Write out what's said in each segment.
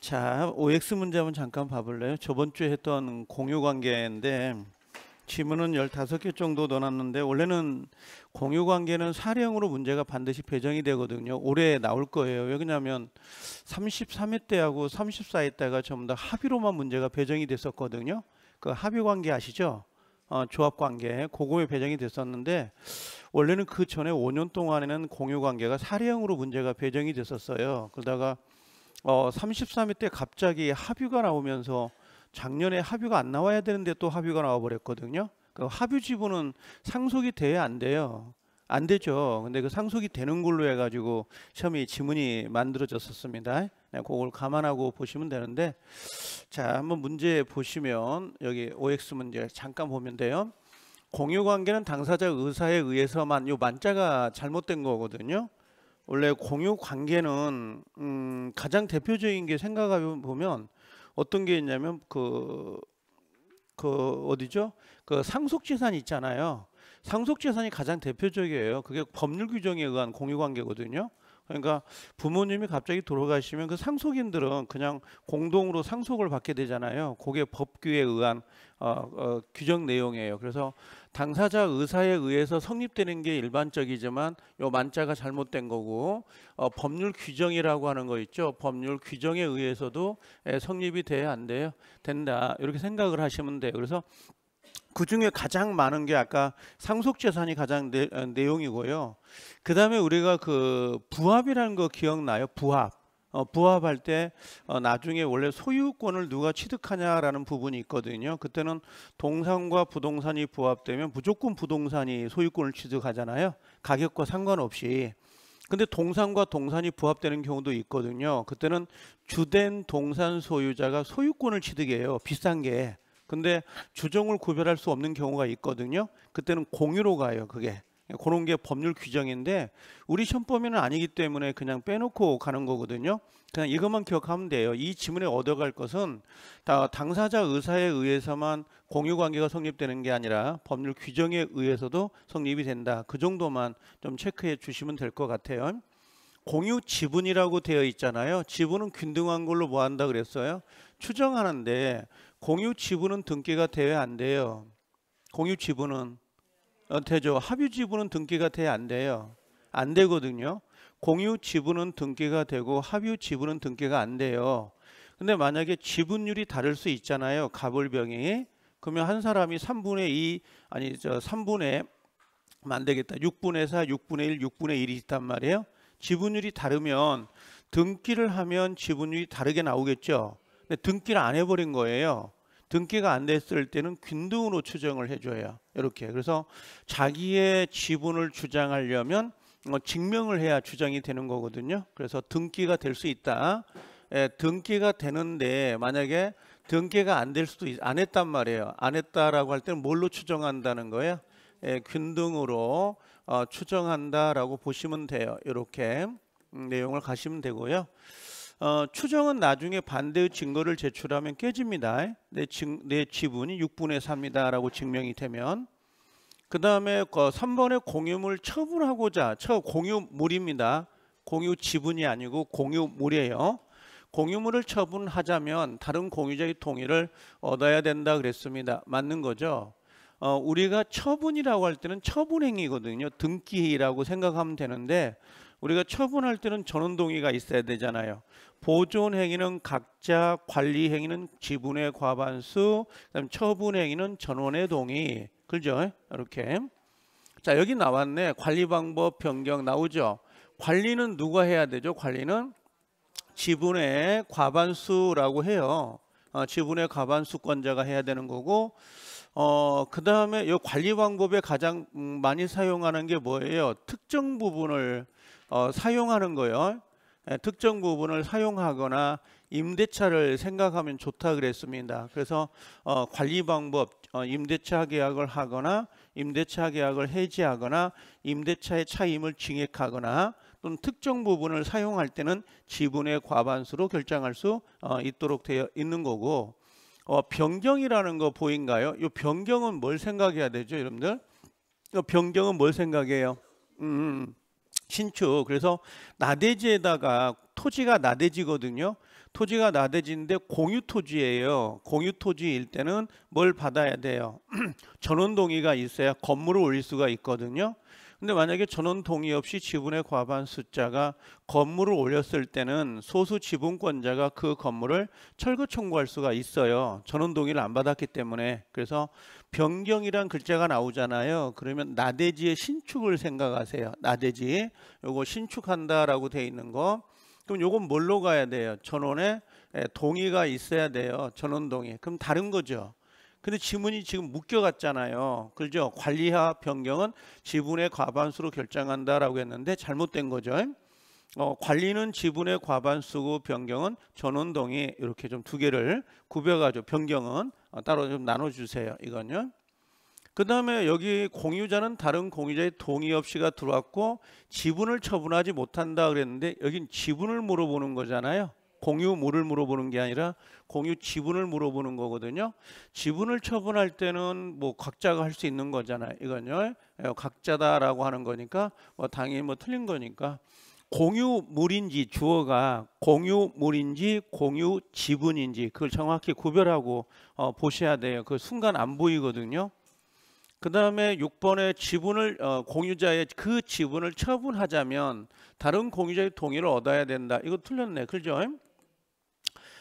자, OX 문제 한번 잠깐 봐볼래요? 저번 주에 했던 공유 관계인데 지문은 15개 정도 넣어놨는데 원래는 공유 관계는 사령으로 문제가 반드시 배정이 되거든요. 올해 나올 거예요. 왜냐하면 33회 때하고 34회 때가 전부 다 합의로만 문제가 배정이 됐었거든요. 그 합의 관계 아시죠? 어, 조합 관계 고거에 배정이 됐었는데 원래는 그 전에 5년 동안에는 공유 관계가 사령으로 문제가 배정이 됐었어요. 그러다가 어, 33회 때 갑자기 합유가 나오면서 작년에 합유가 안 나와야 되는데 또 합유가 나와버렸거든요. 그 합유 지분은 상속이 돼야 안 돼요. 안 되죠. 근데 그 상속이 되는 걸로 해가지고 시험이 지문이 만들어졌었습니다. 네, 그걸 감안하고 보시면 되는데 자 한번 문제 보시면 여기 OX 문제 잠깐 보면 돼요. 공유관계는 당사자 의사에 의해서만 요 만자가 잘못된 거거든요. 원래 공유 관계는 음 가장 대표적인 게 생각하면 보면 어떤 게 있냐면 그그 그 어디죠? 그 상속 재산 있잖아요. 상속 재산이 가장 대표적이에요. 그게 법률 규정에 의한 공유 관계거든요. 그러니까 부모님이 갑자기 돌아가시면 그 상속인들은 그냥 공동으로 상속을 받게 되잖아요. 그게 법규에 의한 어, 어, 규정 내용이에요. 그래서 당사자 의사에 의해서 성립되는 게 일반적이지만 요 만자가 잘못된 거고 어, 법률 규정이라고 하는 거 있죠. 법률 규정에 의해서도 에, 예, 성립이 돼야 안 돼요. 된다 이렇게 생각을 하시면 돼요. 그래서 그 중에 가장 많은 게 아까 상속재산이 가장 내, 어, 내용이고요. 그 다음에 우리가 그 부합이라는 거 기억나요? 부합. 어, 부합할 때 어, 나중에 원래 소유권을 누가 취득하냐라는 부분이 있거든요. 그때는 동산과 부동산이 부합되면 무조건 부동산이 소유권을 취득하잖아요. 가격과 상관없이. 근데 동산과 동산이 부합되는 경우도 있거든요. 그때는 주된 동산 소유자가 소유권을 취득해요. 비싼 게. 근데 주종을 구별할 수 없는 경우가 있거든요. 그때는 공유로 가요. 그게 그런 게 법률 규정인데 우리 션법에는 아니기 때문에 그냥 빼놓고 가는 거거든요. 그냥 이것만 기억하면 돼요. 이 지문에 얻어갈 것은 다 당사자 의사에 의해서만 공유 관계가 성립되는 게 아니라 법률 규정에 의해서도 성립이 된다. 그 정도만 좀 체크해 주시면 될 것 같아요. 공유 지분이라고 되어 있잖아요. 지분은 균등한 걸로 뭐 한다 그랬어요? 추정하는데 공유 지분은 등기가 돼야 안 돼요. 공유 지분은 어, 되죠. 합유 지분은 등기가 돼야 안 돼요. 안 되거든요. 공유 지분은 등기가 되고 합유 지분은 등기가 안 돼요. 근데 만약에 지분율이 다를 수 있잖아요. 가불병이. 그러면 한 사람이 3분의 2 아니 저 3분의 안 되겠다. 6분의 4, 6분의 1, 6분의 1이 있단 말이에요. 지분율이 다르면 등기를 하면 지분율이 다르게 나오겠죠. 근데 등기를 안 해버린 거예요. 등기가 안 됐을 때는 균등으로 추정을 해줘요 이렇게 그래서 자기의 지분을 주장하려면 어, 증명을 해야 주장이 되는 거거든요. 그래서 등기가 될 수 있다. 예, 등기가 되는데 만약에 등기가 안 될 수도 있, 안 했단 말이에요. 안 했다라고 할 때는 뭘로 추정한다는 거예요? 예, 균등으로 어, 추정한다라고 보시면 돼요. 이렇게 음, 내용을 가시면 되고요. 어, 추정은 나중에 반대의 증거를 제출하면 깨집니다. 내, 증, 내 지분이 6분의 3이다라고 증명이 되면 그 다음에 3번의 공유물 처분하고자 처 공유물입니다. 공유 지분이 아니고 공유물이에요. 공유물을 처분하자면 다른 공유자의 동의를 얻어야 된다 그랬습니다. 맞는 거죠. 어, 우리가 처분이라고 할 때는 처분행위거든요. 등기라고 생각하면 되는데 우리가 처분할 때는 전원 동의가 있어야 되잖아요. 보존 행위는 각자 관리 행위는 지분의 과반수, 그다음 처분 행위는 전원의 동의. 그죠? 이렇게. 자, 여기 나왔네. 관리 방법 변경 나오죠. 관리는 누가 해야 되죠? 관리는 지분의 과반수라고 해요. 어, 지분의 과반수권자가 해야 되는 거고 어, 그 다음에 이 관리 방법에 가장 많이 사용하는 게 뭐예요? 특정 부분을 어, 사용하는 거예요. 예, 특정 부분을 사용하거나 임대차를 생각하면 좋다 그랬습니다. 그래서 어, 관리 방법, 어, 임대차 계약을 하거나 임대차 계약을 해지하거나 임대차의 차임을 증액하거나 또는 특정 부분을 사용할 때는 지분의 과반수로 결정할 수 어, 있도록 되어 있는 거고 어, 변경이라는 거 보인가요? 이 변경은 뭘 생각해야 되죠, 여러분들? 이 변경은 뭘 생각해요? 음, 음. 신축 그래서 나대지에다가 토지가 나대지거든요. 토지가 나대지인데 공유 토지예요. 공유 토지일 때는 뭘 받아야 돼요. 전원 동의가 있어야 건물을 올릴 수가 있거든요. 근데 만약에 전원 동의 없이 지분의 과반 숫자가 건물을 올렸을 때는 소수 지분권자가 그 건물을 철거 청구할 수가 있어요. 전원 동의를 안 받았기 때문에. 그래서 변경이란 글자가 나오잖아요. 그러면 나대지의 신축을 생각하세요. 나대지. 요거 신축한다라고 돼 있는 거. 그럼 요건 뭘로 가야 돼요? 전원에 예, 동의가 있어야 돼요. 전원 동의. 그럼 다른 거죠. 근데 지문이 지금 묶여갔잖아요. 그죠? 관리하 변경은 지분의 과반수로 결정한다라고 했는데 잘못된 거죠. 어, 관리는 지분의 과반수고 변경은 전원 동이 이렇게 좀 두 개를 구별하죠. 변경은 어, 따로 좀 나눠주세요. 이건요. 그 다음에 여기 공유자는 다른 공유자의 동의 없이가 들어왔고 지분을 처분하지 못한다 그랬는데 여긴 지분을 물어보는 거잖아요. 공유물을 물어보는 게 아니라 공유 지분을 물어보는 거거든요. 지분을 처분할 때는 뭐 각자가 할 수 있는 거잖아요. 이건요. 예, 각자다라고 하는 거니까 뭐 당연히 뭐 틀린 거니까 공유물인지 주어가 공유물인지 공유 지분인지 그걸 정확히 구별하고 어, 보셔야 돼요. 그 순간 안 보이거든요. 그 다음에 6번에 지분을 어, 공유자의 그 지분을 처분하자면 다른 공유자의 동의를 얻어야 된다. 이거 틀렸네. 그죠?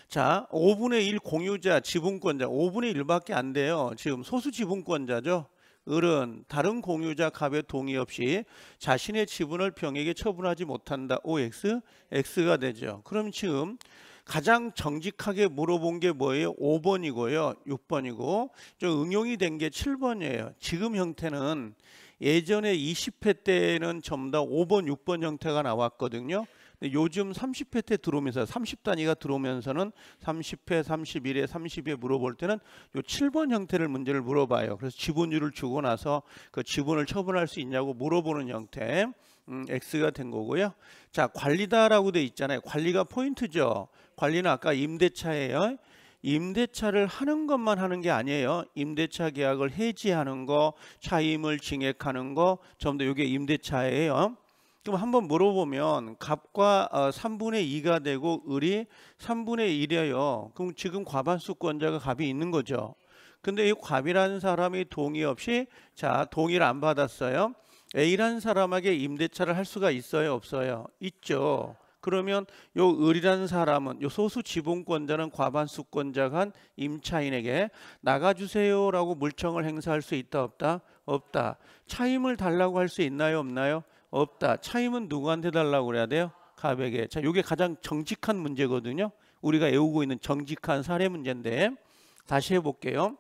자, 5분의 1 공유자, 지분권자, 5분의 1밖에 안 돼요. 지금 소수 지분권자죠. 을은 다른 공유자 갑의 동의 없이 자신의 지분을 병에게 처분하지 못한다. OX, X가 되죠. 그럼 지금 가장 정직하게 물어본 게 뭐예요? 5번이고요. 6번이고 좀 응용이 된 게 7번이에요. 지금 형태는 예전에 20회 때는 전부 다 5번, 6번 형태가 나왔거든요. 요즘 30회 때 들어오면서 30단위가 들어오면서는 30회, 31회, 30회 물어볼 때는 요 7번 형태를 문제를 물어봐요. 그래서 지분율을 주고 나서 그 지분을 처분할 수 있냐고 물어보는 형태. 음, X가 된 거고요. 자, 관리다라고 돼 있잖아요. 관리가 포인트죠. 관리는 아까 임대차예요. 임대차를 하는 것만 하는 게 아니에요. 임대차 계약을 해지하는 거, 차임을 증액하는 거, 전부 다 이게 임대차예요. 그럼 한번 물어보면 갑과 어, 3분의 2가 되고 을이 3분의 1이에요. 그럼 지금 과반수권자가 갑이 있는 거죠. 근데 이 갑이라는 사람이 동의 없이 자 동의를 안 받았어요. A라는 사람에게 임대차를 할 수가 있어요 없어요? 있죠. 그러면 요 을이라는 사람은 요 소수 지분권자는 과반수권자가 한 임차인에게 나가주세요라고 물청을 행사할 수 있다 없다? 없다. 차임을 달라고 할 수 있나요 없나요? 없다. 차임은 누구한테 달라고 그래야 돼요? 갑에게. 자, 이게 가장 정직한 문제거든요. 우리가 외우고 있는 정직한 사례 문제인데 다시 해볼게요.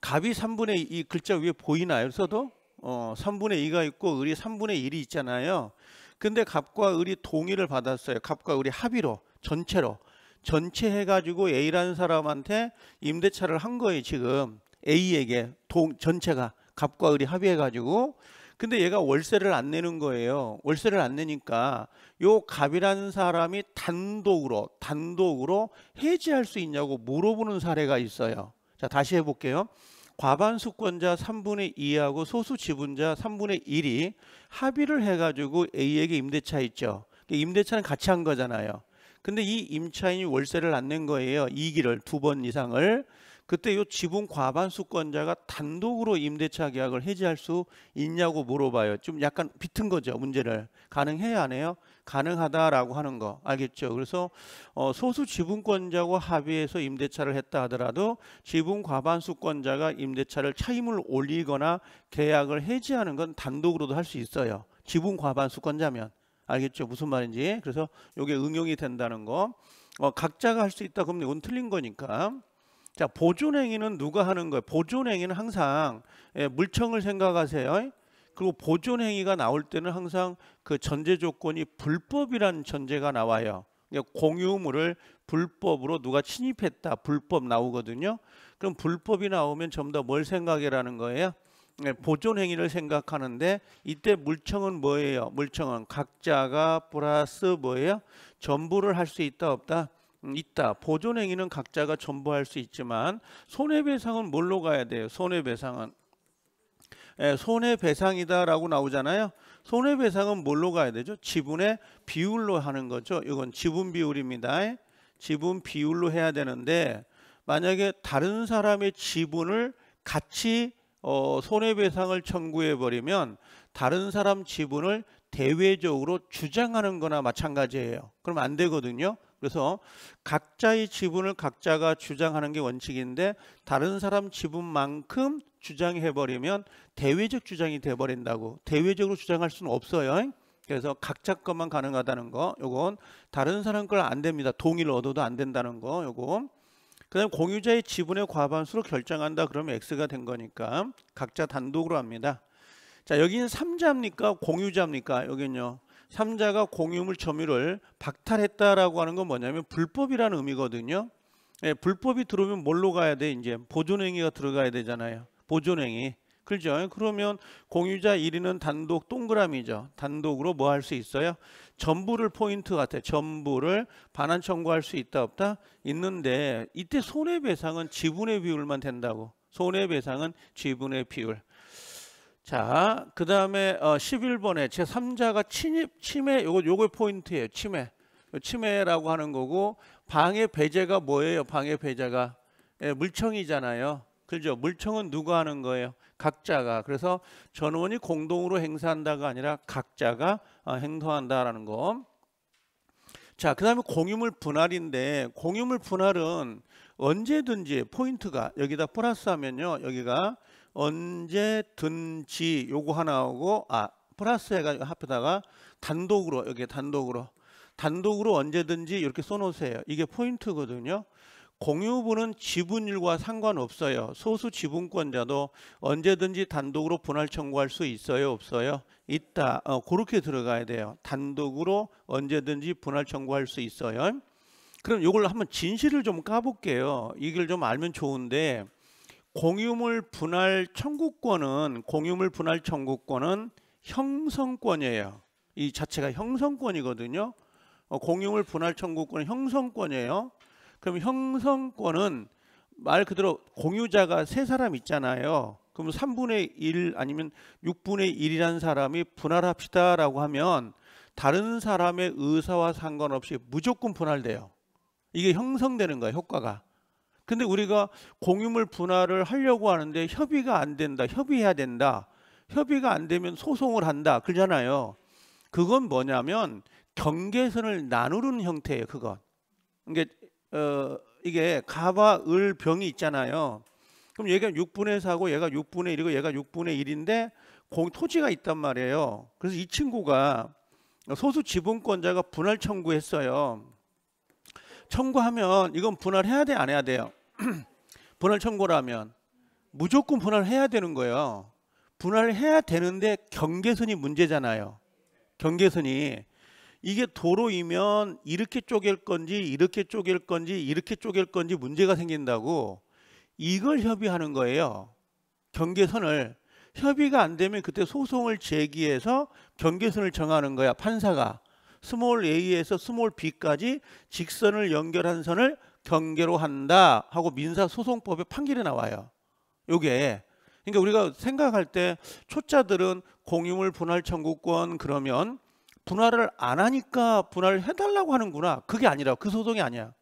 갑이 3분의 2 글자 위에 보이나요? 써도 어, 3분의 2가 있고 을이 3분의 1이 있잖아요. 근데 갑과 을이 동의를 받았어요. 갑과 을이 합의로 전체로 전체 해가지고 A라는 사람한테 임대차를 한 거예요. 지금 A에게 동 전체가 갑과 을이 합의해가지고 근데 얘가 월세를 안 내는 거예요. 월세를 안 내니까 요 갑이라는 사람이 단독으로 단독으로 해지할 수 있냐고 물어보는 사례가 있어요. 자, 다시 해 볼게요. 과반수권자 3분의 2하고 소수 지분자 3분의 1이 합의를 해가지고 A에게 임대차 있죠. 임대차는 같이 한 거잖아요. 근데 이 임차인이 월세를 안 낸 거예요. 이기를 두 번 이상을. 그때 요 지분 과반수권자가 단독으로 임대차 계약을 해지할 수 있냐고 물어봐요. 좀 약간 비튼 거죠. 문제를 가능해야 하네요. 가능하다라고 하는 거 알겠죠? 그래서 어, 소수 지분권자고 합의해서 임대차를 했다 하더라도 지분 과반수권자가 임대차를 차임을 올리거나 계약을 해지하는 건 단독으로도 할 수 있어요. 지분 과반수권자면 알겠죠? 무슨 말인지. 그래서 이게 응용이 된다는 거. 어, 각자가 할 수 있다 그러면 이건 틀린 거니까. 자, 보존행위는 누가 하는 거예요? 보존행위는 항상 예, 물청을 생각하세요. 그리고 보존행위가 나올 때는 항상 그 전제 조건이 불법이라는 전제가 나와요. 그러니까 공유물을 불법으로 누가 침입했다 불법 나오거든요 그럼 불법이 나오면 전부 다뭘생각이라는 거예요 예, 보존 행위를 생각하는데 이때 물청은 뭐예요 물청은 각자가 플러스 뭐예요 전부를 할 수 있다 없다 음, 있다. 보존 행위는 각자가 전부할 수 있지만 손해배상은 뭘로 가야 돼요? 손해배상은 예, 손해배상이다라고 나오잖아요. 손해배상은 뭘로 가야 되죠? 지분의 비율로 하는 거죠. 이건 지분 비율입니다. 지분 비율로 해야 되는데 만약에 다른 사람의 지분을 같이 어, 손해배상을 청구해 버리면 다른 사람 지분을 대외적으로 주장하는 거나 마찬가지예요. 그럼 안 되거든요. 그래서 각자의 지분을 각자가 주장하는 게 원칙인데 다른 사람 지분만큼 주장해버리면 대외적 주장이 돼버린다고 대외적으로 주장할 수는 없어요. 그래서 각자 것만 가능하다는 거 요건 다른 사람 걸 안 됩니다. 동의를 얻어도 안 된다는 거 요거 그다음 공유자의 지분의 과반수로 결정한다 그러면 X가 된 거니까 각자 단독으로 합니다. 자 여기는 삼자입니까 공유자입니까 여기는요 삼자가 공유물 점유를 박탈했다라고 하는 건 뭐냐면 불법이라는 의미거든요. 예, 불법이 들어오면 뭘로 가야 돼? 이제 보존행위가 들어가야 되잖아요. 보존행위. 그죠? 렇 그러면 공유자 1위는 단독 동그라미죠. 단독으로 뭐 할 수 있어요? 전부를 포인트 같아. 전부를 반환 청구할 수 있다 없다 있는데 이때 손해배상은 지분의 비율만 된다고. 손해배상은 지분의 비율. 자, 그 다음에 어, 11번에 제3자가 침입, 침해, 요거, 요거 포인트예요. 침해. 침해라고 하는 거고, 방해 배제가 뭐예요? 방해 배제가. 예, 물청이잖아요. 그죠? 물청은 누가 하는 거예요? 각자가. 그래서 전원이 공동으로 행사한다가 아니라 각자가 어, 행동한다라는 거. 자, 그 다음에 공유물 분할인데, 공유물 분할은 언제든지 포인트가 여기다 플러스 하면요. 여기가 언제든지 요거 하나 하고 아 플러스 해가지고 합에다가 단독으로 여기 단독으로 단독으로 언제든지 이렇게 써놓으세요. 이게 포인트거든요. 공유분은 지분율과 상관없어요. 소수 지분권자도 언제든지 단독으로 분할 청구할 수 있어요, 없어요? 있다. 어, 그렇게 들어가야 돼요. 단독으로 언제든지 분할 청구할 수 있어요. 그럼 이걸 한번 진실을 좀 까볼게요. 이걸 좀 알면 좋은데 공유물 분할 청구권은 공유물 분할 청구권은 형성권이에요. 이 자체가 형성권이거든요. 어, 공유물 분할 청구권은 형성권이에요. 그럼 형성권은 말 그대로 공유자가 세 사람 있잖아요. 그럼 3분의 1 아니면 6분의 1이라는 사람이 분할합시다라고 하면 다른 사람의 의사와 상관없이 무조건 분할돼요. 이게 형성되는 거예요, 효과가. 근데 우리가 공유물 분할을 하려고 하는데 협의가 안 된다. 협의해야 된다. 협의가 안 되면 소송을 한다. 그러잖아요. 그건 뭐냐면 경계선을 나누는 형태예요. 그건. 이게 어 이게 가와 을 병이 있잖아요. 그럼 얘가 6분의 4고 얘가 6분의 1이고 얘가 6분의 1인데 공 토지가 있단 말이에요. 그래서 이 친구가 소수 지분권자가 분할 청구했어요. 청구하면 이건 분할해야 돼 안 해야 돼요? 분할 청구라면 무조건 분할해야 을 되는 거예요. 분할을 해야 되는데 경계선이 문제잖아요. 경계선이 이게 도로이면 이렇게 쪼갤 건지 이렇게 쪼갤 건지 이렇게 쪼갤 건지 문제가 생긴다고 이걸 협의하는 거예요. 경계선을 협의가 안 되면 그때 소송을 제기해서 경계선을 정하는 거야. 판사가 스몰 A에서 스몰 B까지 직선을 연결한 선을 경계로 한다 하고 민사소송법에 판결이 나와요. 요게 그러니까 우리가 생각할 때 초자들은 공유물 분할 청구권 그러면 분할을 안 하니까 분할을 해달라고 하는구나. 그게 아니라 그 소송이 아니야.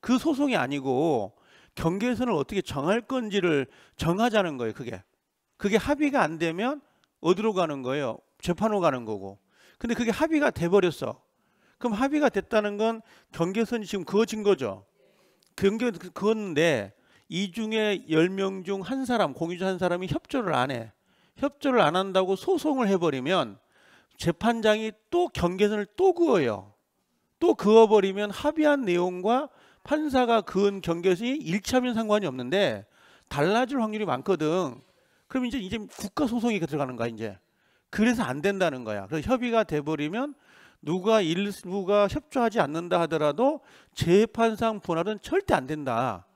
그 소송이 아니고 경계선을 어떻게 정할 건지를 정하자는 거예요. 그게 그게 합의가 안 되면 어디로 가는 거예요? 재판으로 가는 거고. 근데 그게 합의가 돼 버렸어. 그럼 합의가 됐다는 건 경계선이 지금 그어진 거죠. 등교 그건데 네. 이 중에 10명 중 한 사람 공유주 한 사람이 협조를 안 해. 협조를 안 한다고 소송을 해버리면 재판장이 또 경계선을 또 그어요. 또 그어버리면 합의한 내용과 판사가 그은 경계선이 일치하면 상관이 없는데 달라질 확률이 많거든. 그럼 이제 이제 국가 소송이 들어가는 거야 이제. 그래서 안 된다는 거야. 그래서 협의가 돼버리면 누가 일부가 협조하지 않는다 하더라도 재판상 분할은 절대 안 된다.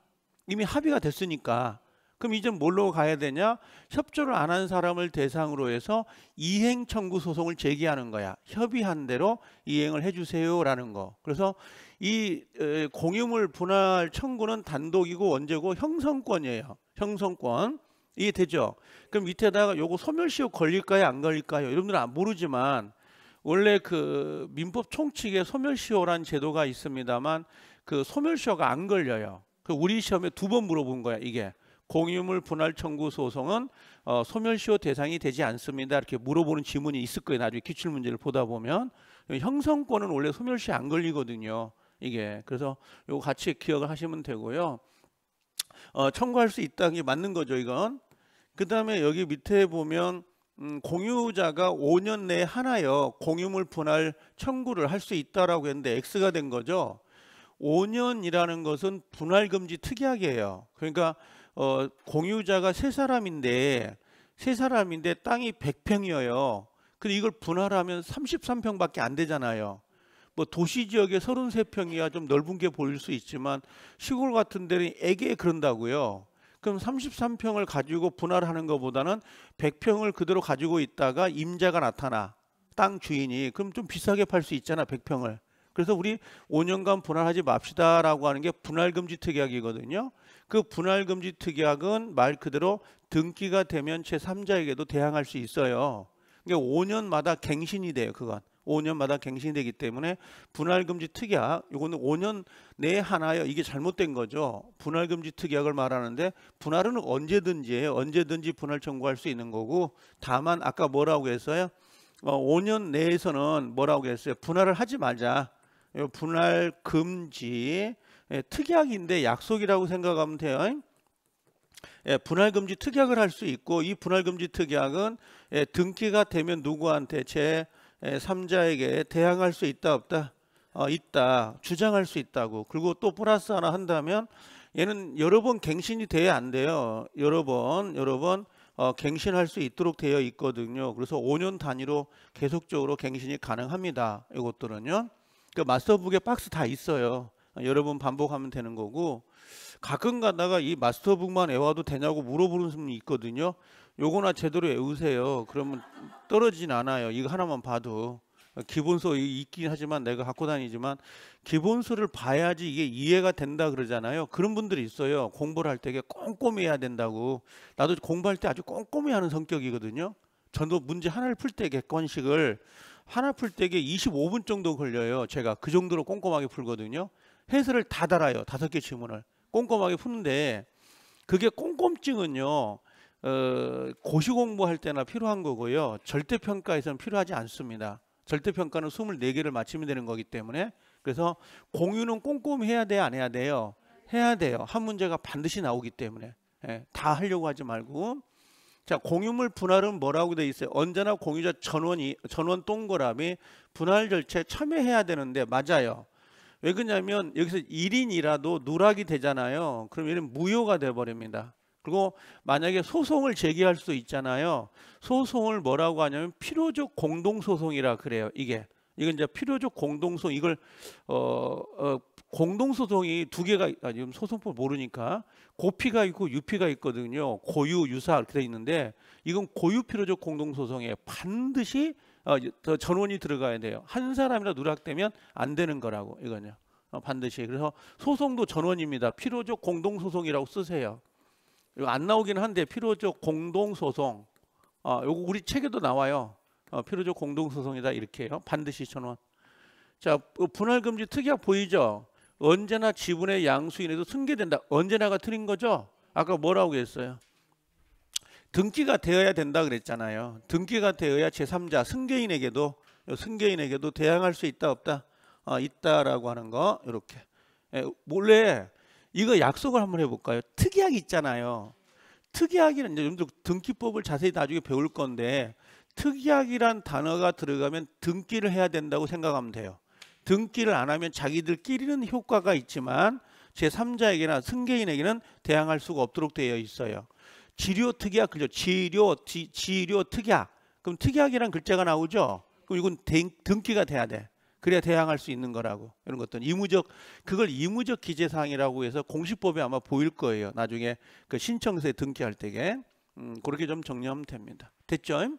이미 합의가 됐으니까. 그럼 이제 뭘로 가야 되냐? 협조를 안 한 사람을 대상으로 해서 이행 청구 소송을 제기하는 거야. 협의한 대로 이행을 해주세요라는 거. 그래서 이 공유물 분할 청구는 단독이고 원죄고 형성권이에요. 형성권. 이해되죠? 그럼 밑에다가 요거 소멸시효 걸릴까요? 안 걸릴까요? 여러분들은 아, 모르지만 원래 그 민법 총칙에 소멸시효란 제도가 있습니다만 그 소멸시효가 안 걸려요. 그 우리 시험에 두 번 물어본 거야 이게 공유물 분할 청구 소송은 어, 소멸시효 대상이 되지 않습니다. 이렇게 물어보는 지문이 있을 거예요. 나중에 기출 문제를 보다 보면 형성권은 원래 소멸시효 안 걸리거든요. 이게 그래서 요 같이 기억을 하시면 되고요. 어, 청구할 수 있다는 게 맞는 거죠 이건. 그 다음에 여기 밑에 보면 음, 공유자가 5년 내에 하나여 공유물 분할 청구를 할 수 있다라고 했는데 X가 된 거죠. 5년이라는 것은 분할 금지 특약이에요. 그러니까 어, 공유자가 세 사람인데 세 사람인데 땅이 100평이에요. 근데 이걸 분할하면 33평밖에 안 되잖아요. 뭐 도시 지역에 33평이야 좀 넓은 게 보일 수 있지만 시골 같은 데는 애게 그런다고요. 그럼 33평을 가지고 분할하는 것보다는 100평을 그대로 가지고 있다가 임자가 나타나 땅 주인이 그럼 좀 비싸게 팔 수 있잖아 100평을 그래서 우리 5년간 분할하지 맙시다라고 하는 게 분할금지 특약이거든요 그 분할금지 특약은 말 그대로 등기가 되면 제3자에게도 대항할 수 있어요 그러니까 5년마다 갱신이 돼요 그건 5년마다 갱신되기 때문에 분할금지 특약 이거는 5년 내에 하나요 이게 잘못된 거죠 분할금지 특약을 말하는데 분할은 언제든지 언제든지 분할 청구할 수 있는 거고 다만 아까 뭐라고 했어요 어, 5년 내에서는 뭐라고 했어요 분할을 하지 말자 분할금지 예, 특약인데 약속이라고 생각하면 돼요 예, 분할금지 특약을 할 수 있고 이 분할금지 특약은 예, 등기가 되면 누구한테 제 삼자에게 대항할 수 있다 없다 어, 있다 주장할 수 있다고 그리고 또 플러스 하나 한다면 얘는 여러 번 갱신이 돼야 안 돼요 여러 번 여러 번 어, 갱신할 수 있도록 되어 있거든요 그래서 5년 단위로 계속적으로 갱신이 가능합니다 이것들은요 그 마스터북에 박스 다 있어요 여러 번 반복하면 되는 거고 가끔 가다가 이 마스터북만 외워도 되냐고 물어보는 분이 있거든요 요거나 제대로 외우세요. 그러면 떨어지진 않아요. 이거 하나만 봐도 기본서 있긴 하지만 내가 갖고 다니지만 기본서를 봐야지 이게 이해가 된다 그러잖아요. 그런 분들이 있어요. 공부를 할 때 꼼꼼히 해야 된다고. 나도 공부할 때 아주 꼼꼼히 하는 성격이거든요. 전도 문제 하나를 풀 때 객관식을 하나 풀 때게 25분 정도 걸려요. 제가 그 정도로 꼼꼼하게 풀거든요. 해설을 다 달아요. 다섯 개 질문을 꼼꼼하게 푸는데 그게 꼼꼼증은요. 어, 고시 공부할 때나 필요한 거고요. 절대 평가에서는 필요하지 않습니다. 절대 평가는 24개를 맞추면 되는 거기 때문에 그래서 공유는 꼼꼼히 해야 돼안 해야 돼요. 해야 돼요. 한 문제가 반드시 나오기 때문에 예, 다 하려고 하지 말고 자 공유물 분할은 뭐라고 돼 있어요? 언제나 공유자 전원이 전원 동그라미 분할 절차에 참여해야 되는데 맞아요. 왜 그러냐면 여기서 1인이라도 누락이 되잖아요. 그럼 얘는 무효가 돼 버립니다. 그리고 만약에 소송을 제기할 수도 있잖아요. 소송을 뭐라고 하냐면 필요적 공동소송이라 그래요. 이게 이건 이제 필요적 공동소 송 이걸 어, 어 공동소송이 두 개가 아, 지금 소송법 모르니까 고피가 있고 유피가 있거든요. 고유 유사 이렇게 돼 있는데 이건 고유 필요적 공동소송에 반드시 어, 전원이 들어가야 돼요. 한 사람이라 누락되면 안 되는 거라고 이거요. 어, 반드시 그래서 소송도 전원입니다. 필요적 공동소송이라고 쓰세요. 이거 안 나오긴 한데 필요적 공동소송 어, 요거 우리 책에도 나와요. 어, 필요적 공동소송이다 이렇게요. 반드시 천원. 자 그 분할금지 특약 보이죠? 언제나 지분의 양수인에도 승계된다. 언제나가 틀린 거죠? 아까 뭐라고 했어요? 등기가 되어야 된다 그랬잖아요. 등기가 되어야 제3자 승계인에게도 승계인에게도 대항할 수 있다 없다 어, 있다라고 하는 거 이렇게 에, 예, 몰래 이거 약속을 한번 해볼까요? 특이하게 있잖아요. 특이하기는 이제 여러 등기법을 자세히 나중에 배울 건데 특이하기란 단어가 들어가면 등기를 해야 된다고 생각하면 돼요. 등기를 안 하면 자기들끼리는 효과가 있지만 제3자에게나 승계인에게는 대항할 수가 없도록 되어 있어요. 지료 특약 그죠? 지료 지, 료 특약. 그럼 특약이란 글자가 나오죠. 그럼 이건 등, 등기가 돼야 돼. 그래야 대항할 수 있는 거라고 이런 것들 이무적 그걸 이무적 기재 사항이라고 해서 공식법에 아마 보일 거예요. 나중에 그 신청서에 등기할 때게 음, 그렇게 좀 정리하면 됩니다. 됐죠?